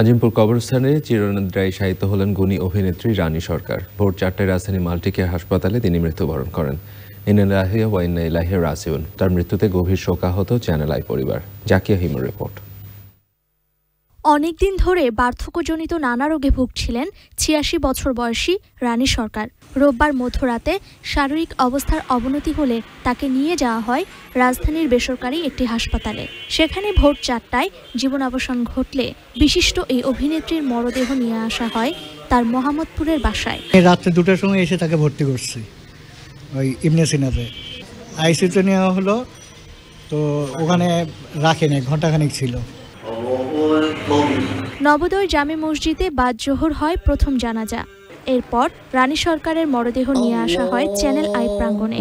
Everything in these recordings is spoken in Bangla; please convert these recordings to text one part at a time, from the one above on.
আজিমপুর কবরস্থানে চিরনিদ্রায় শায়িত হলেন গুণী অভিনেত্রী রানী সরকার ভোর চারটায় রাজধানী মাল্টিকে হাসপাতালে তিনি মৃত্যুবরণ করেন ইনালাহে ওয়াইনাইলাহিয়া রাসিউন তার মৃত্যুতে গভীর শোকাহত চ্যানেল আই পরিবার জাকিয়া হিমুর রিপোর্ট অনেকদিন ধরে বার্ধক্যজনিত নানা রোগে ভুগছিলেন ছিয়াশি বছর বয়সী রানী সরকার রোববার মধ্যরাতে শারীরিক অবস্থার অবনতি হলে তাকে নিয়ে যাওয়া হয় রাজধানীর বেসরকারি একটি হাসপাতালে সেখানে ভোর চারটায় জীবনাবসান ঘটলে বিশিষ্ট এই অভিনেত্রীর মরদেহ নিয়ে আসা হয় তার মোহাম্মদপুরের বাসায় রাত্রে দুটার সময় এসে তাকে ভর্তি করছি ওই আইসিতে নেওয়া হলো তো ওখানে রাখেনি ঘন্টাখানিক ছিল নবোদয় জামে মসজিদে বাদ জোহর হয় প্রথম জানাজা এরপর রানী সরকারের মরদেহ নিয়ে আসা হয় চ্যানেল আই প্রাঙ্গনে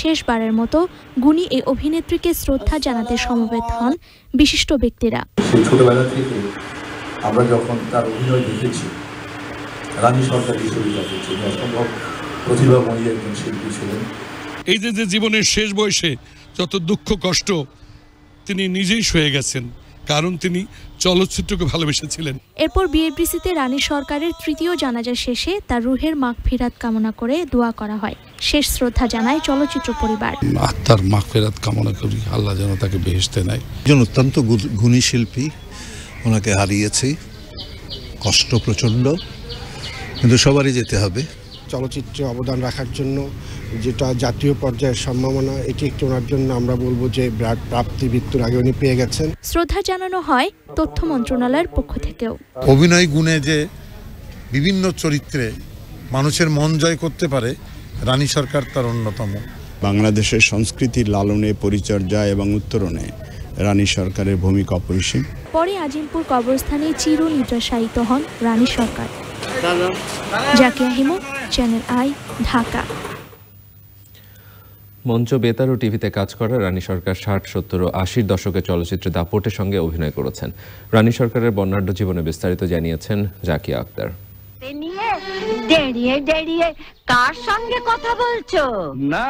শেষবারের মতো গুণী এই অভিনেত্রীকে শ্রদ্ধা জানাতে সমবেত হন বিশিষ্ট ব্যক্তিরা ছোটবেলা থেকে আমরা যখন তার অভিনয় দেখেছি রানী সরকার অসম্ভব প্রতিভাময়ী একজন যে জীবনের শেষ বয়সে যত দুঃখ কষ্ট তিনি নিজেই সয়ে গেছেন কারণ তিনি চলচ্চিত্রকে ভালোবেসেছিলেন এরপর বিএপিসিতে রানী সরকারের তৃতীয় জানাজা শেষে তার রুহের মাগ ফিরাত কামনা করে দোয়া করা হয় শেষ শ্রদ্ধা জানায় চলচ্চিত্র পরিবার আত্মার মাগ ফেরাত কামনা করি আল্লাহ যেন তাকে বেহেসতে নেয় একজন অত্যন্ত গুণী শিল্পী ওনাকে হারিয়েছি কষ্ট প্রচণ্ড কিন্তু সবারই যেতে হবে চলচ্চিত্রে অবদান রাখার জন্য যেটা জাতীয় পর্যায়ের সম্ভাবনা এটি একটি ওনার জন্য আমরা বলবো যে বিরাট প্রাপ্তি মৃত্যুর আগে উনি পেয়ে গেছেন শ্রদ্ধা জানানো হয় তথ্য মন্ত্রণালয়ের পক্ষ থেকেও অভিনয় গুণে যে বিভিন্ন চরিত্রে মানুষের মন জয় করতে পারে রানী সরকার তার অন্যতম বাংলাদেশের সংস্কৃতির লালনে পরিচর্যা এবং উত্তরণে রানী সরকারের ভূমিকা অপরিসীম পরে আজিমপুর কবরস্থানে চিরনিদ্রাশায়িত হন রানী সরকার জাকিয়া হিমু চ্যানেল আই ঢাকা মঞ্চ বেতার ও টিভিতে কাজ করা রানী সরকার ষাট সত্তর ও আশির দশকে চলচ্চিত্রে দাপটের সঙ্গে অভিনয় করেছেন রানী সরকারের বর্ণাঢ্য জীবনে বিস্তারিত জানিয়েছেন জাকিয়া আক্তার ডেড়িয়ে কার সঙ্গে কথা বলছো না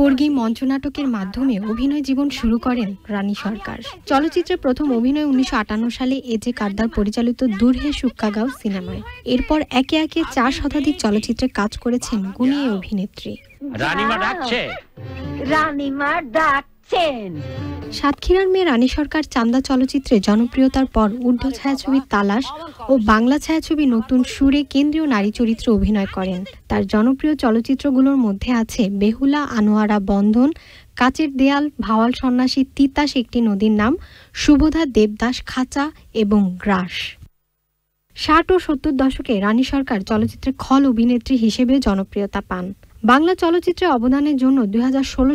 বর্গী মঞ্চনাটকের মাধ্যমে অভিনয় জীবন শুরু করেন রানী সরকার চলচ্চিত্রে প্রথম অভিনয় উনিশশো সালে এ জে কাদ্দার পরিচালিত দূরহে সুক্কাগাঁও সিনেমায় এরপর একে একে চার শতাধিক চলচ্চিত্রে কাজ করেছেন গুণী অভিনেত্রী রানীমা ডাকছে রানীমা ডাকছেন সাতক্ষীরার মেয়ে রানী সরকার চান্দা চলচ্চিত্রে জনপ্রিয়তার পর ঊর্ধ্ব ছায়াছবি তালাশ ও বাংলা ছায়াছবি নতুন সুরে কেন্দ্রীয় নারী চরিত্রে অভিনয় করেন তার জনপ্রিয় চলচ্চিত্রগুলোর মধ্যে আছে বেহুলা আনোয়ারা বন্ধন কাচের দেয়াল ভাওয়াল সন্ন্যাসী তিতাস একটি নদীর নাম সুবোধা দেবদাস খাঁচা এবং গ্রাস ষাট ও সত্তর দশকে রানী সরকার চলচ্চিত্রে খল অভিনেত্রী হিসেবে জনপ্রিয়তা পান বাংলা চলচ্চিত্রে অবদানের জন্য দুই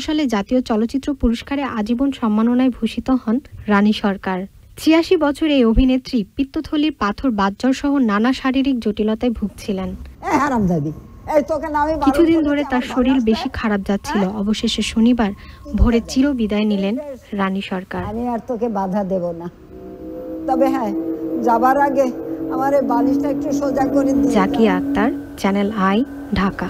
সালে জাতীয় চলচ্চিত্র পুরস্কারে আজীবন সম্মাননায় ভূষিত হন রানী সরকার ছিয়াশি বছর এই অভিনেত্রী পিত্তথলির পাথর বাজ্জর সহ নানা শারীরিক জটিলতায় ভুগছিলেন কিছুদিন ধরে তার শরীর বেশি খারাপ যাচ্ছিল হ্যাঁ? অবশেষে শনিবার ভোরে চির বিদায় নিলেন রানী সরকার আমি আর তোকে বাধা দেব না তবে হ্যাঁ যাবার আগে আমার বালিশটা একটু সোজা করে জাকিয়া আক্তার চ্যানেল আই ঢাকা